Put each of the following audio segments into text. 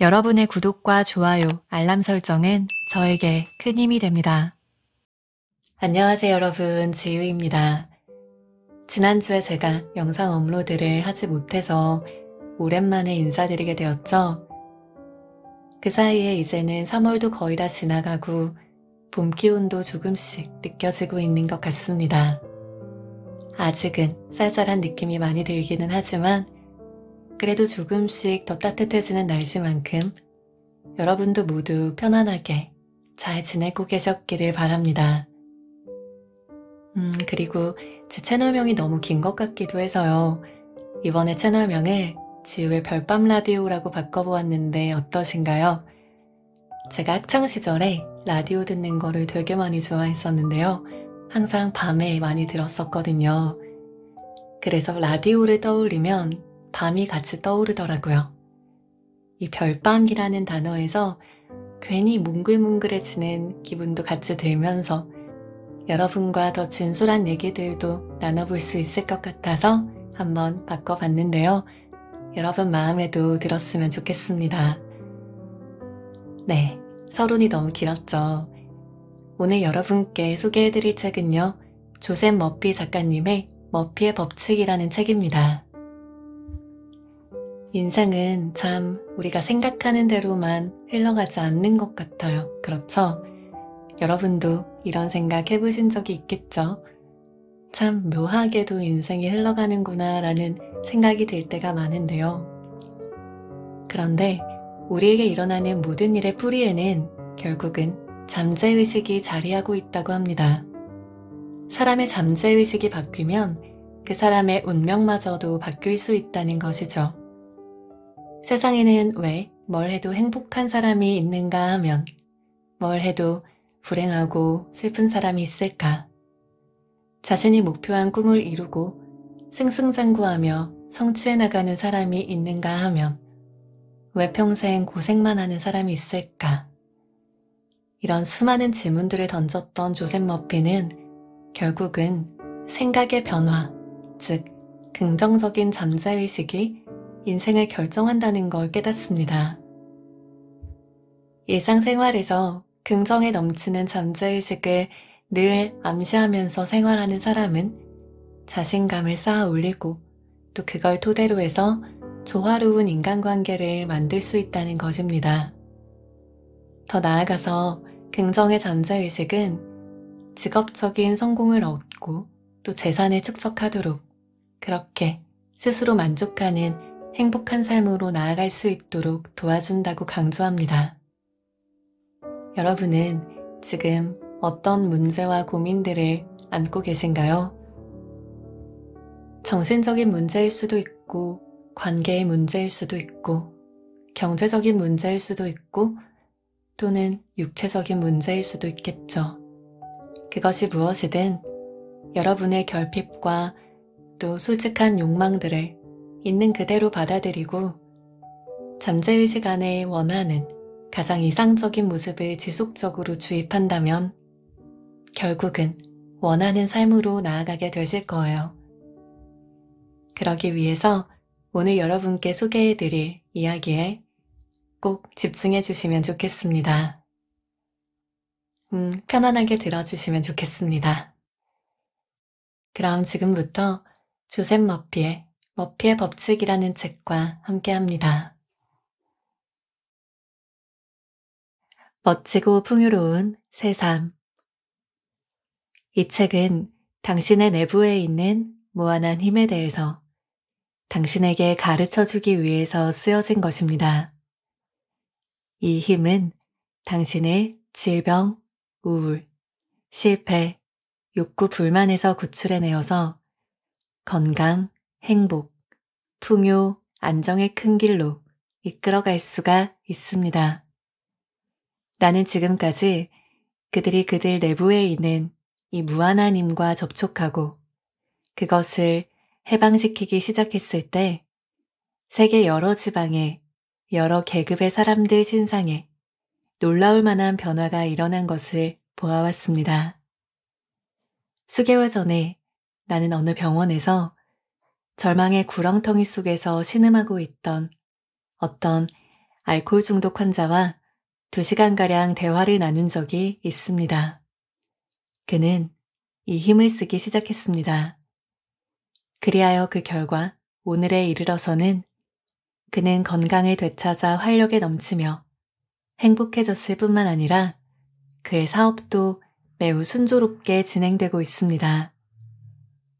여러분의 구독과 좋아요, 알람 설정은 저에게 큰 힘이 됩니다. 안녕하세요 여러분, 지유입니다. 지난주에 제가 영상 업로드를 하지 못해서 오랜만에 인사드리게 되었죠. 그 사이에 이제는 3월도 거의 다 지나가고 봄 기운도 조금씩 느껴지고 있는 것 같습니다. 아직은 쌀쌀한 느낌이 많이 들기는 하지만 그래도 조금씩 더 따뜻해지는 날씨만큼 여러분도 모두 편안하게 잘 지내고 계셨기를 바랍니다. 음, 그리고 제 채널명이 너무 긴 것 같기도 해서요. 이번에 채널명을 지우의 별밤 라디오라고 바꿔보았는데 어떠신가요? 제가 학창시절에 라디오 듣는 거를 되게 많이 좋아했었는데요. 항상 밤에 많이 들었었거든요. 그래서 라디오를 떠올리면 밤이 같이 떠오르더라고요. 이 별밤이라는 단어에서 괜히 뭉글뭉글해지는 기분도 같이 들면서 여러분과 더 진솔한 얘기들도 나눠볼 수 있을 것 같아서 한번 바꿔봤는데요. 여러분 마음에도 들었으면 좋겠습니다. 네, 서론이 너무 길었죠. 오늘 여러분께 소개해드릴 책은요. 조셉 머피 작가님의 머피의 법칙이라는 책입니다. 인생은 참 우리가 생각하는 대로만 흘러가지 않는 것 같아요. 그렇죠? 여러분도 이런 생각 해보신 적이 있겠죠? 참 묘하게도 인생이 흘러가는구나 라는 생각이 들 때가 많은데요. 그런데 우리에게 일어나는 모든 일의 뿌리에는 결국은 잠재의식이 자리하고 있다고 합니다. 사람의 잠재의식이 바뀌면 그 사람의 운명마저도 바뀔 수 있다는 것이죠. 세상에는 왜 뭘 해도 행복한 사람이 있는가 하면 뭘 해도 불행하고 슬픈 사람이 있을까? 자신이 목표한 꿈을 이루고 승승장구하며 성취해 나가는 사람이 있는가 하면 왜 평생 고생만 하는 사람이 있을까? 이런 수많은 질문들을 던졌던 조셉 머피는 결국은 생각의 변화, 즉 긍정적인 잠재의식이 인생을 결정한다는 걸 깨닫습니다. 일상생활에서 긍정에 넘치는 잠재의식을늘 암시하면서 생활하는 사람은 자신감을 쌓아 올리고 또 그걸 토대로 해서 조화로운 인간관계를 만들 수 있다는 것입니다. 더 나아가서 긍정의 잠재의식은 직업적인 성공을 얻고 또 재산을 축적하도록 그렇게 스스로 만족하는 행복한 삶으로 나아갈 수 있도록 도와준다고 강조합니다. 여러분은 지금 어떤 문제와 고민들을 안고 계신가요? 정신적인 문제일 수도 있고, 관계의 문제일 수도 있고, 경제적인 문제일 수도 있고, 또는 육체적인 문제일 수도 있겠죠. 그것이 무엇이든 여러분의 결핍과 또 솔직한 욕망들을 있는 그대로 받아들이고 잠재의식 안에 원하는 가장 이상적인 모습을 지속적으로 주입한다면 결국은 원하는 삶으로 나아가게 되실 거예요. 그러기 위해서 오늘 여러분께 소개해드릴 이야기에 꼭 집중해 주시면 좋겠습니다. 음, 편안하게 들어주시면 좋겠습니다. 그럼 지금부터 조셉 머피의 머피의 법칙이라는 책과 함께 합니다. 멋지고 풍요로운 새삼. 이 책은 당신의 내부에 있는 무한한 힘에 대해서 당신에게 가르쳐 주기 위해서 쓰여진 것입니다. 이 힘은 당신의 질병, 우울, 실패, 욕구 불만에서 구출해내어서 건강, 행복, 풍요, 안정의 큰 길로 이끌어갈 수가 있습니다. 나는 지금까지 그들이 그들 내부에 있는 이 무한한 힘과 접촉하고 그것을 해방시키기 시작했을 때 세계 여러 지방에 여러 계급의 사람들 신상에 놀라울 만한 변화가 일어난 것을 보아왔습니다. 수개월 전에 나는 어느 병원에서 절망의 구렁텅이 속에서 신음하고 있던 어떤 알코올 중독 환자와 2시간가량 대화를 나눈 적이 있습니다. 그는 이 힘을 쓰기 시작했습니다. 그리하여 그 결과 오늘에 이르러서는 그는 건강을 되찾아 활력에 넘치며 행복해졌을 뿐만 아니라 그의 사업도 매우 순조롭게 진행되고 있습니다.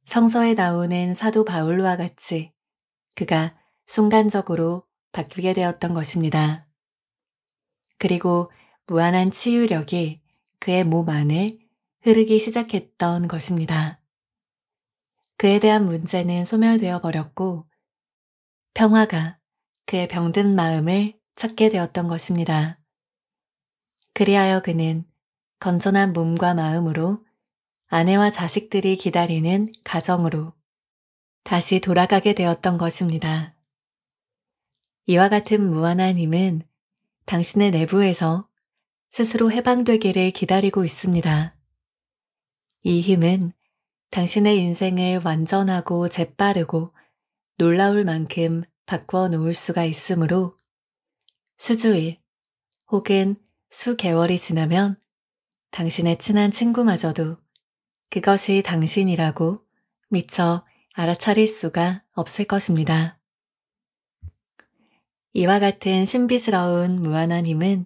성서에 나오는 사도 바울와 같이 그가 순간적으로 바뀌게 되었던 것입니다. 그리고 무한한 치유력이 그의 몸 안을 흐르기 시작했던 것입니다. 그에 대한 문제는 소멸되어 버렸고 평화가 그의 병든 마음을 찾게 되었던 것입니다. 그리하여 그는 건전한 몸과 마음으로 아내와 자식들이 기다리는 가정으로 다시 돌아가게 되었던 것입니다. 이와 같은 무한한 힘은 당신의 내부에서 스스로 해방되기를 기다리고 있습니다. 이 힘은 당신의 인생을 완전하고 재빠르고 놀라울 만큼 바꿔 놓을 수가 있으므로 수주일 혹은 수개월이 지나면 당신의 친한 친구마저도 그것이 당신이라고 미처 알아차릴 수가 없을 것입니다. 이와 같은 신비스러운 무한한 힘은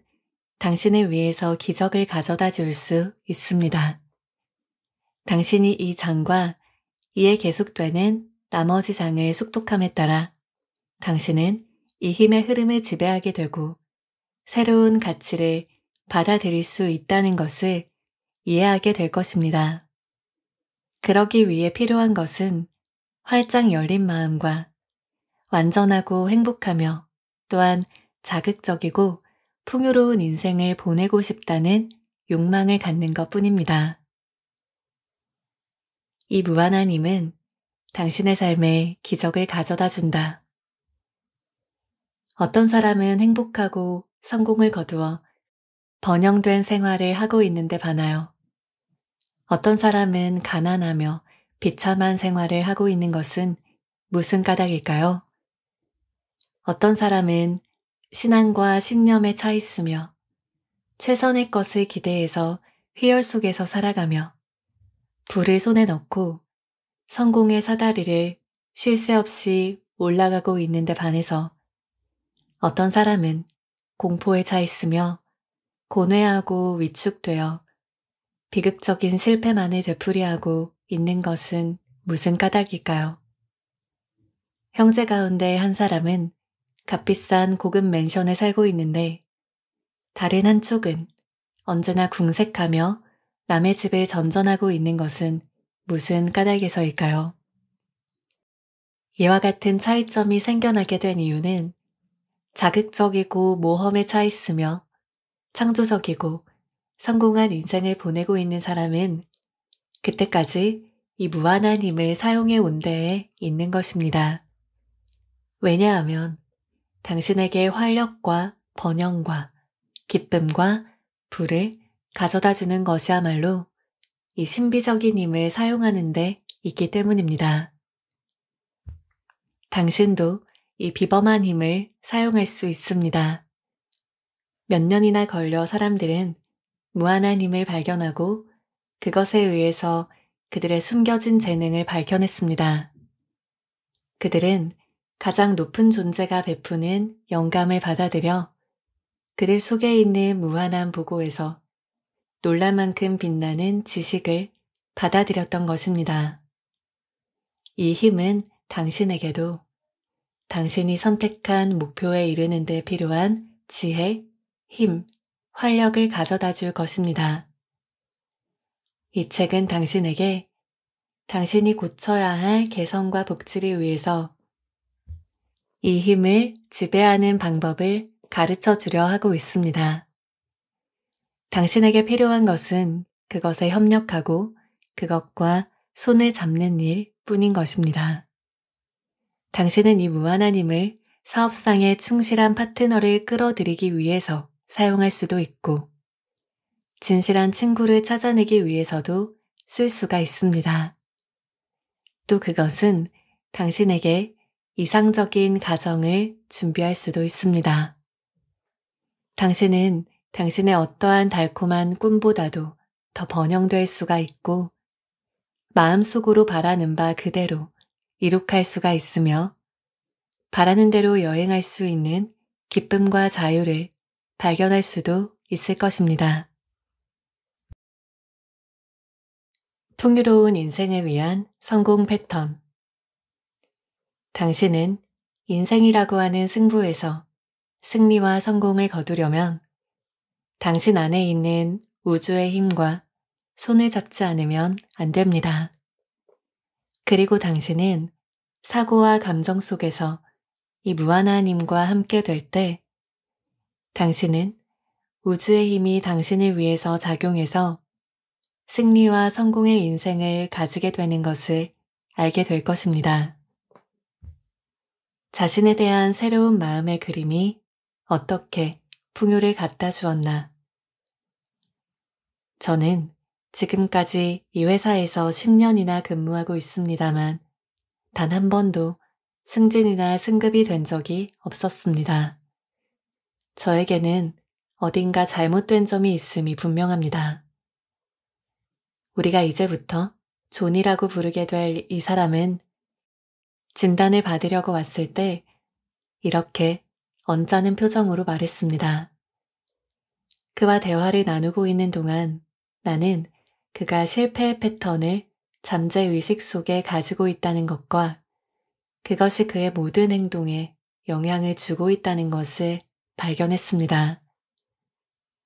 당신을 위해서 기적을 가져다 줄 수 있습니다. 당신이 이 장과 이에 계속되는 나머지 장을 숙독함에 따라 당신은 이 힘의 흐름을 지배하게 되고 새로운 가치를 받아들일 수 있다는 것을 이해하게 될 것입니다. 그러기 위해 필요한 것은 활짝 열린 마음과 완전하고 행복하며 또한 자극적이고 풍요로운 인생을 보내고 싶다는 욕망을 갖는 것 뿐입니다. 이 무한한 힘은 당신의 삶에 기적을 가져다 준다. 어떤 사람은 행복하고 성공을 거두어 번영된 생활을 하고 있는데 반하여 어떤 사람은 가난하며 비참한 생활을 하고 있는 것은 무슨 까닭일까요? 어떤 사람은 신앙과 신념에 차 있으며 최선의 것을 기대해서 휘열 속에서 살아가며 불을 손에 넣고 성공의 사다리를 쉴새 없이 올라가고 있는데 반해서 어떤 사람은 공포에 차 있으며 고뇌하고 위축되어 비극적인 실패만을 되풀이하고 있는 것은 무슨 까닭일까요? 형제 가운데 한 사람은 값비싼 고급 맨션에 살고 있는데 다른 한쪽은 언제나 궁색하며 남의 집에 전전하고 있는 것은 무슨 까닭에서일까요? 이와 같은 차이점이 생겨나게 된 이유는 자극적이고 모험에 차 있으며 창조적이고 성공한 인생을 보내고 있는 사람은 그때까지 이 무한한 힘을 사용해 온 데에 있는 것입니다. 왜냐하면 당신에게 활력과 번영과 기쁨과 불을 가져다 주는 것이야말로 이 신비적인 힘을 사용하는데 있기 때문입니다. 당신도 이 비범한 힘을 사용할 수 있습니다. 몇 년이나 걸려 사람들은 무한한 힘을 발견하고 그것에 의해서 그들의 숨겨진 재능을 밝혀냈습니다. 그들은 가장 높은 존재가 베푸는 영감을 받아들여 그들 속에 있는 무한한 보고에서 놀랄 만큼 빛나는 지식을 받아들였던 것입니다. 이 힘은 당신에게도 당신이 선택한 목표에 이르는 데 필요한 지혜, 힘, 활력을 가져다 줄 것입니다. 이 책은 당신에게 당신이 고쳐야 할개성과 복지를 위해서 이 힘을 지배하는 방법을 가르쳐 주려 하고 있습니다. 당신에게 필요한 것은 그것에 협력하고 그것과 손을 잡는 일 뿐인 것입니다. 당신은 이 무한한 힘을 사업상의 충실한 파트너를 끌어들이기 위해서 사용할 수도 있고 진실한 친구를 찾아내기 위해서도 쓸 수가 있습니다. 또 그것은 당신에게 이상적인 가정을 준비할 수도 있습니다. 당신은 당신의 어떠한 달콤한 꿈보다도 더 번영될 수가 있고 마음속으로 바라는 바 그대로 이룩할 수가 있으며 바라는 대로 여행할 수 있는 기쁨과 자유를 발견할 수도 있을 것입니다. 풍요로운 인생을 위한 성공 패턴 당신은 인생이라고 하는 승부에서 승리와 성공을 거두려면 당신 안에 있는 우주의 힘과 손을 잡지 않으면 안 됩니다. 그리고 당신은 사고와 감정 속에서 이 무한하님과 함께 될 때 당신은 우주의 힘이 당신을 위해서 작용해서 승리와 성공의 인생을 가지게 되는 것을 알게 될 것입니다. 자신에 대한 새로운 마음의 그림이 어떻게 풍요를 갖다 주었나. 저는 지금까지 이 회사에서 10년이나 근무하고 있습니다만 단 한 번도 승진이나 승급이 된 적이 없었습니다. 저에게는 어딘가 잘못된 점이 있음이 분명합니다. 우리가 이제부터 존이라고 부르게 될 이 사람은 진단을 받으려고 왔을 때 이렇게 언짢은 표정으로 말했습니다. 그와 대화를 나누고 있는 동안 나는 그가 실패 의 패턴을 잠재의식 속에 가지고 있다는 것과 그것이 그의 모든 행동에 영향을 주고 있다는 것을 발견했습니다.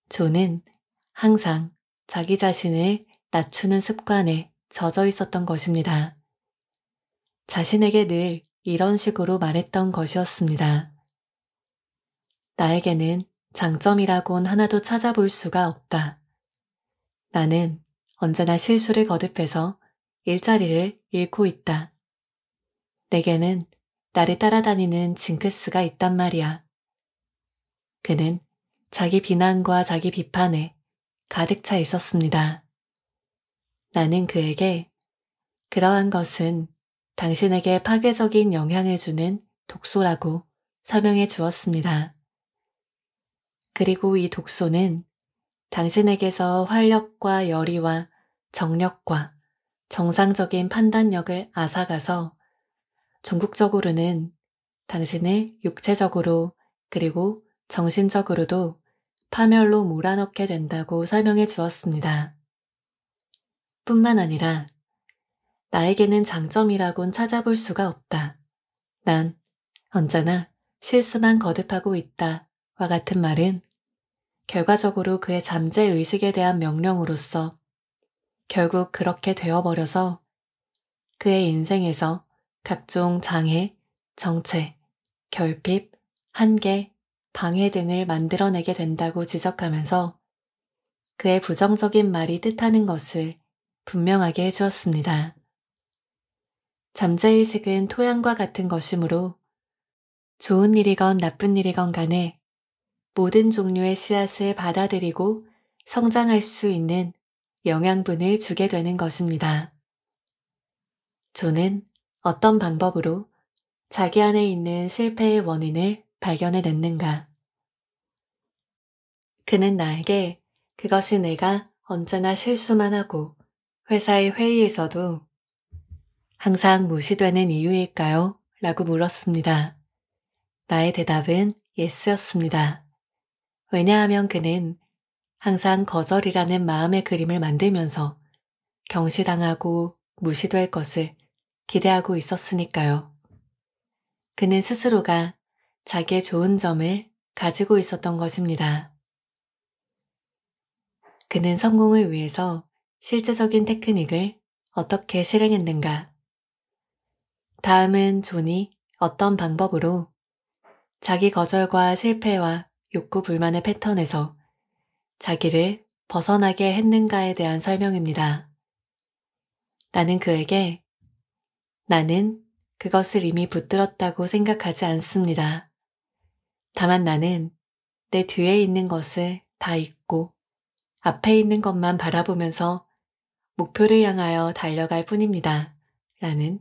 존은 항상 자기 자신을 낮추는 습관에 젖어 있었던 것입니다. 자신에게 늘 이런 식으로 말했던 것이었습니다. 나에게는 장점이라곤 하나도 찾아볼 수가 없다. 나는 언제나 실수를 거듭해서 일자리를 잃고 있다. 내게는 나를 따라다니는 징크스가 있단 말이야. 그는 자기 비난과 자기 비판에 가득 차 있었습니다. 나는 그에게 그러한 것은 당신에게 파괴적인 영향을 주는 독소라고 설명해 주었습니다. 그리고 이 독소는 당신에게서 활력과 열의와 정력과 정상적인 판단력을 앗아가서 전국적으로는 당신을 육체적으로 그리고 정신적으로도 파멸로 몰아넣게 된다고 설명해 주었습니다. 뿐만 아니라 나에게는 장점이라곤 찾아볼 수가 없다. 난 언제나 실수만 거듭하고 있다. 와 같은 말은 결과적으로 그의 잠재 의식에 대한 명령으로서 결국 그렇게 되어버려서 그의 인생에서 각종 장애, 정체, 결핍, 한계, 방해 등을 만들어내게 된다고 지적하면서 그의 부정적인 말이 뜻하는 것을 분명하게 해주었습니다. 잠재의식은 토양과 같은 것이므로 좋은 일이건 나쁜 일이건 간에 모든 종류의 씨앗을 받아들이고 성장할 수 있는 영양분을 주게 되는 것입니다. 존은 어떤 방법으로 자기 안에 있는 실패의 원인을 발견해 냈는가? 그는 나에게 그것이 내가 언제나 실수만 하고 회사의 회의에서도 항상 무시되는 이유일까요? 라고 물었습니다. 나의 대답은 예스였습니다. 왜냐하면 그는 항상 거절이라는 마음의 그림을 만들면서 경시당하고 무시될 것을 기대하고 있었으니까요. 그는 스스로가 자기의 좋은 점을 가지고 있었던 것입니다. 그는 성공을 위해서 실제적인 테크닉을 어떻게 실행했는가? 다음은 존이 어떤 방법으로 자기 거절과 실패와 욕구 불만의 패턴에서 자기를 벗어나게 했는가에 대한 설명입니다. 나는 그에게 나는 그것을 이미 붙들었다고 생각하지 않습니다. 다만 나는 내 뒤에 있는 것을 다 잊고 앞에 있는 것만 바라보면서 목표를 향하여 달려갈 뿐입니다. 라는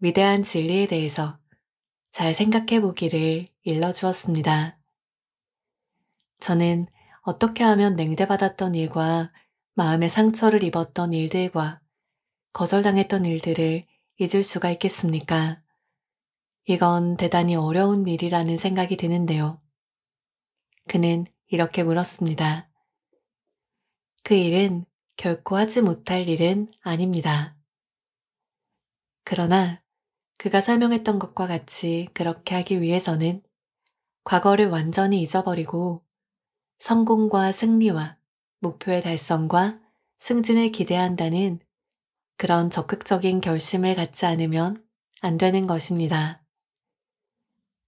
위대한 진리에 대해서 잘 생각해 보기를 일러주었습니다. 저는 어떻게 하면 냉대받았던 일과 마음의 상처를 입었던 일들과 거절당했던 일들을 잊을 수가 있겠습니까? 이건 대단히 어려운 일이라는 생각이 드는데요. 그는 이렇게 물었습니다. 그 일은 결코 하지 못할 일은 아닙니다. 그러나 그가 설명했던 것과 같이 그렇게 하기 위해서는 과거를 완전히 잊어버리고 성공과 승리와 목표의 달성과 승진을 기대한다는 그런 적극적인 결심을 갖지 않으면 안 되는 것입니다.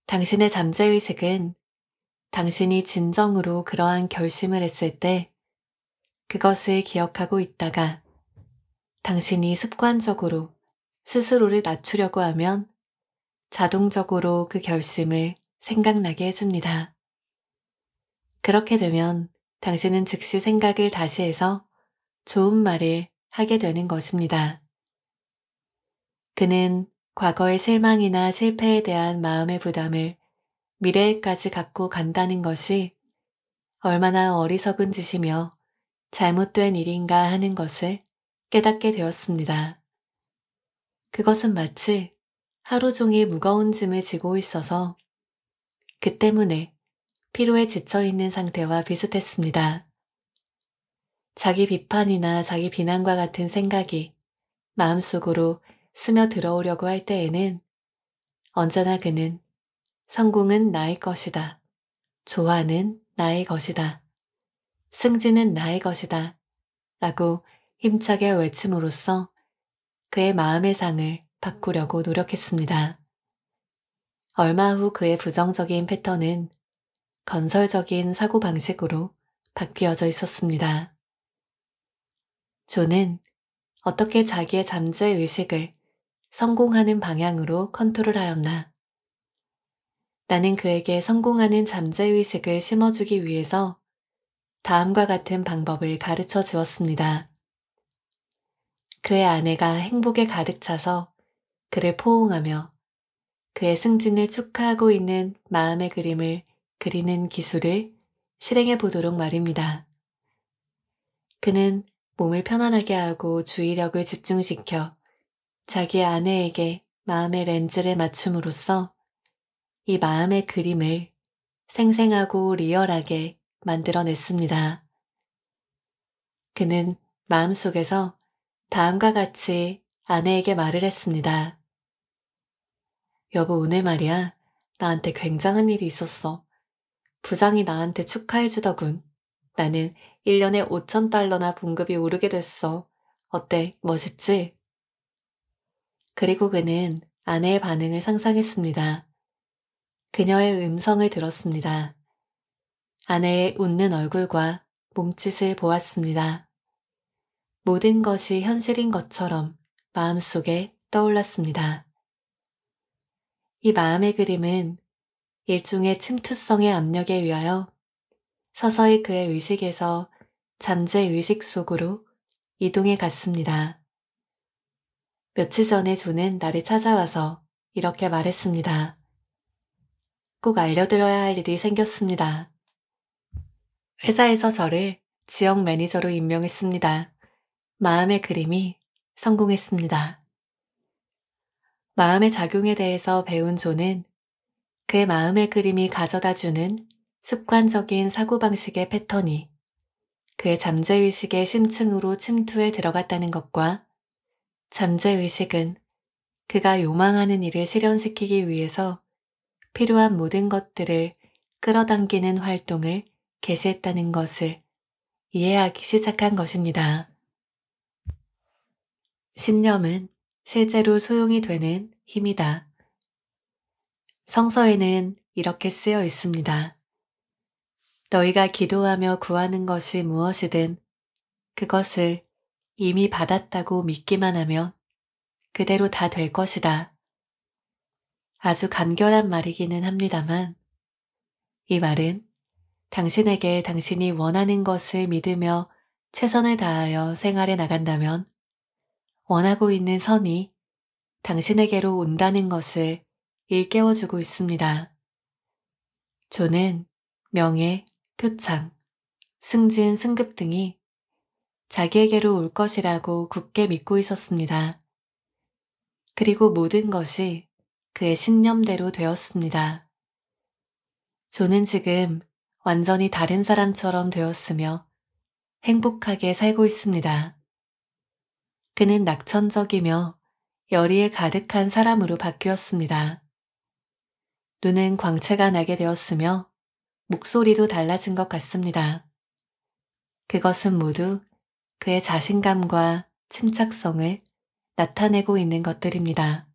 당신의 잠재의식은 당신이 진정으로 그러한 결심을 했을 때 그것을 기억하고 있다가 당신이 습관적으로 스스로를 낮추려고 하면 자동적으로 그 결심을 생각나게 해줍니다. 그렇게 되면 당신은 즉시 생각을 다시 해서 좋은 말을 하게 되는 것입니다. 그는 과거의 실망이나 실패에 대한 마음의 부담을 미래에까지 갖고 간다는 것이 얼마나 어리석은 짓이며 잘못된 일인가 하는 것을 깨닫게 되었습니다. 그것은 마치 하루 종일 무거운 짐을 지고 있어서 그 때문에 피로에 지쳐있는 상태와 비슷했습니다. 자기 비판이나 자기 비난과 같은 생각이 마음속으로 스며들어오려고 할 때에는 언제나 그는 성공은 나의 것이다. 조화는 나의 것이다. 승진은 나의 것이다. 라고 힘차게 외침으로써 그의 마음의 상을 바꾸려고 노력했습니다. 얼마 후 그의 부정적인 패턴은 건설적인 사고방식으로 바뀌어져 있었습니다. 존은 어떻게 자기의 잠재의식을 성공하는 방향으로 컨트롤하였나. 나는 그에게 성공하는 잠재의식을 심어주기 위해서 다음과 같은 방법을 가르쳐 주었습니다. 그의 아내가 행복에 가득 차서 그를 포옹하며 그의 승진을 축하하고 있는 마음의 그림을 그리는 기술을 실행해 보도록 말입니다. 그는 몸을 편안하게 하고 주의력을 집중시켜 자기 아내에게 마음의 렌즈를 맞춤으로써 이 마음의 그림을 생생하고 리얼하게 만들어냈습니다. 그는 마음속에서 다음과 같이 아내에게 말을 했습니다. 여보, 오늘 말이야. 나한테 굉장한 일이 있었어. 부장이 나한테 축하해주더군. 나는 1년에 5천 달러나 봉급이 오르게 됐어. 어때, 멋있지? 그리고 그는 아내의 반응을 상상했습니다. 그녀의 음성을 들었습니다. 아내의 웃는 얼굴과 몸짓을 보았습니다. 모든 것이 현실인 것처럼 마음속에 떠올랐습니다. 이 마음의 그림은 일종의 침투성의 압력에 의하여 서서히 그의 의식에서 잠재 의식 속으로 이동해 갔습니다. 며칠 전에 존은 나를 찾아와서 이렇게 말했습니다. 꼭 알려드려야 할 일이 생겼습니다. 회사에서 저를 지역 매니저로 임명했습니다. 마음의 그림이 성공했습니다. 마음의 작용에 대해서 배운 존은 그 마음의 그림이 가져다 주는 습관적인 사고방식의 패턴이 그의 잠재의식의 심층으로 침투해 들어갔다는 것과 잠재의식은 그가 요망하는 일을 실현시키기 위해서 필요한 모든 것들을 끌어당기는 활동을 개시했다는 것을 이해하기 시작한 것입니다. 신념은 실제로 소용이 되는 힘이다. 성서에는 이렇게 쓰여 있습니다. 너희가 기도하며 구하는 것이 무엇이든 그것을 이미 받았다고 믿기만 하면 그대로 다 될 것이다. 아주 간결한 말이기는 합니다만 이 말은 당신에게 당신이 원하는 것을 믿으며 최선을 다하여 생활해 나간다면 원하고 있는 선이 당신에게로 온다는 것을 일깨워주고 있습니다. 저는 명예, 표창, 승진, 승급 등이 자기에게로 올 것이라고 굳게 믿고 있었습니다. 그리고 모든 것이 그의 신념대로 되었습니다. 저는 지금 완전히 다른 사람처럼 되었으며 행복하게 살고 있습니다. 그는 낙천적이며 열의에 가득한 사람으로 바뀌었습니다. 눈은 광채가 나게 되었으며 목소리도 달라진 것 같습니다. 그것은 모두 그의 자신감과 침착성을 나타내고 있는 것들입니다.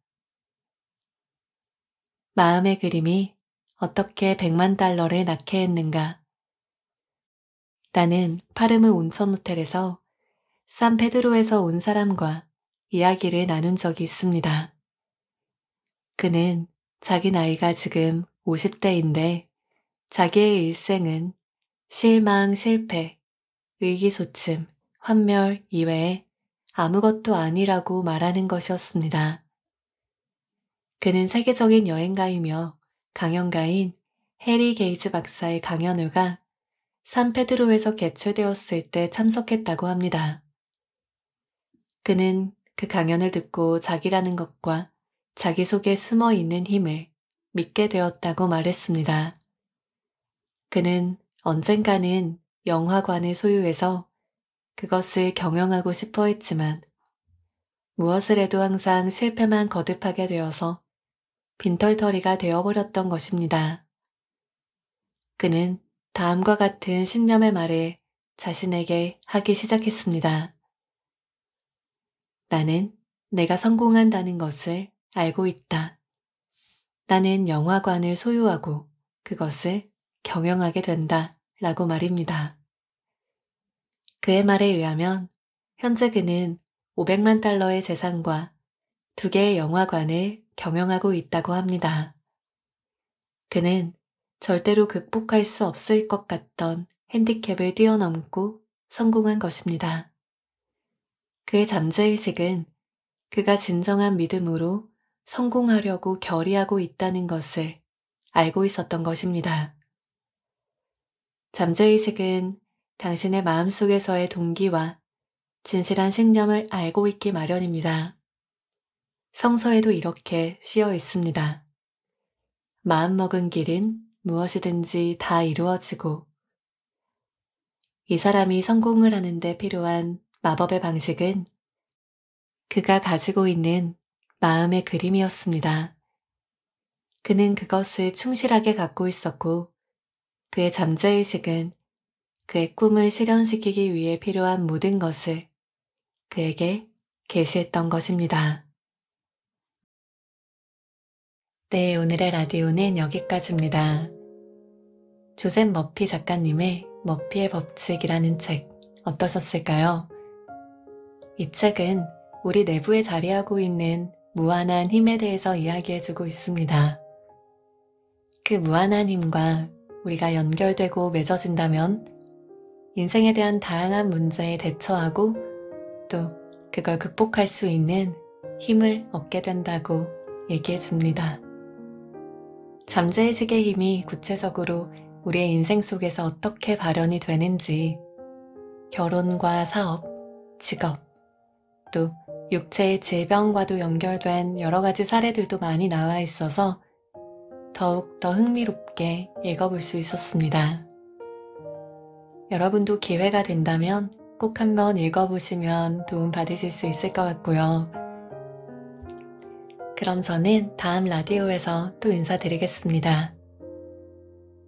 마음의 그림이 어떻게 100만 달러를 낳게 했는가? 나는 파르무 온천 호텔에서 산페드로에서 온 사람과 이야기를 나눈 적이 있습니다. 그는 자기 나이가 지금 50대인데 자기의 일생은 실망, 실패, 의기소침, 환멸 이외에 아무것도 아니라고 말하는 것이었습니다. 그는 세계적인 여행가이며 강연가인 해리 게이즈 박사의 강연회가 산페드로에서 개최되었을 때 참석했다고 합니다. 그는 그 강연을 듣고 자기라는 것과 자기 속에 숨어 있는 힘을 믿게 되었다고 말했습니다. 그는 언젠가는 영화관을 소유해서 그것을 경영하고 싶어 했지만 무엇을 해도 항상 실패만 거듭하게 되어서 빈털터리가 되어버렸던 것입니다. 그는 다음과 같은 신념의 말을 자신에게 하기 시작했습니다. 나는 내가 성공한다는 것을 알고 있다. 나는 영화관을 소유하고 그것을 경영하게 된다 라고 말입니다. 그의 말에 의하면 현재 그는 500만 달러의 재산과 두 개의 영화관을 경영하고 있다고 합니다. 그는 절대로 극복할 수 없을 것 같던 핸디캡을 뛰어넘고 성공한 것입니다. 그의 잠재의식은 그가 진정한 믿음으로 성공하려고 결의하고 있다는 것을 알고 있었던 것입니다. 잠재의식은 당신의 마음속에서의 동기와 진실한 신념을 알고 있기 마련입니다. 성서에도 이렇게 씌어 있습니다. 마음먹은 길은 무엇이든지 다 이루어지고 이 사람이 성공을 하는데 필요한 마법의 방식은 그가 가지고 있는 마음의 그림이었습니다. 그는 그것을 충실하게 갖고 있었고 그의 잠재의식은 그의 꿈을 실현시키기 위해 필요한 모든 것을 그에게 게시했던 것입니다. 네, 오늘의 라디오는 여기까지입니다. 조셉 머피 작가님의 머피의 법칙이라는 책 어떠셨을까요? 이 책은 우리 내부에 자리하고 있는 무한한 힘에 대해서 이야기해주고 있습니다. 그 무한한 힘과 우리가 연결되고 맺어진다면 인생에 대한 다양한 문제에 대처하고 또 그걸 극복할 수 있는 힘을 얻게 된다고 얘기해 줍니다. 잠재의식의 힘이 구체적으로 우리의 인생 속에서 어떻게 발현이 되는지 결혼과 사업, 직업, 또 육체의 질병과도 연결된 여러 가지 사례들도 많이 나와 있어서 더욱 더 흥미롭게 읽어볼 수 있었습니다. 여러분도 기회가 된다면 꼭 한번 읽어보시면 도움 받으실 수 있을 것 같고요. 그럼 저는 다음 라디오에서 또 인사드리겠습니다.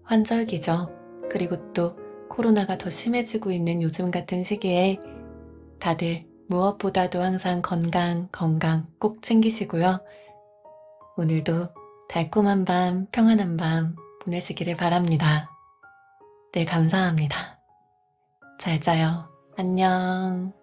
환절기죠. 그리고 또 코로나가 더 심해지고 있는 요즘 같은 시기에 다들 무엇보다도 항상 건강, 건강 꼭 챙기시고요. 오늘도 달콤한 밤, 평안한 밤 보내시기를 바랍니다. 네, 감사합니다. 잘 자요. 안녕.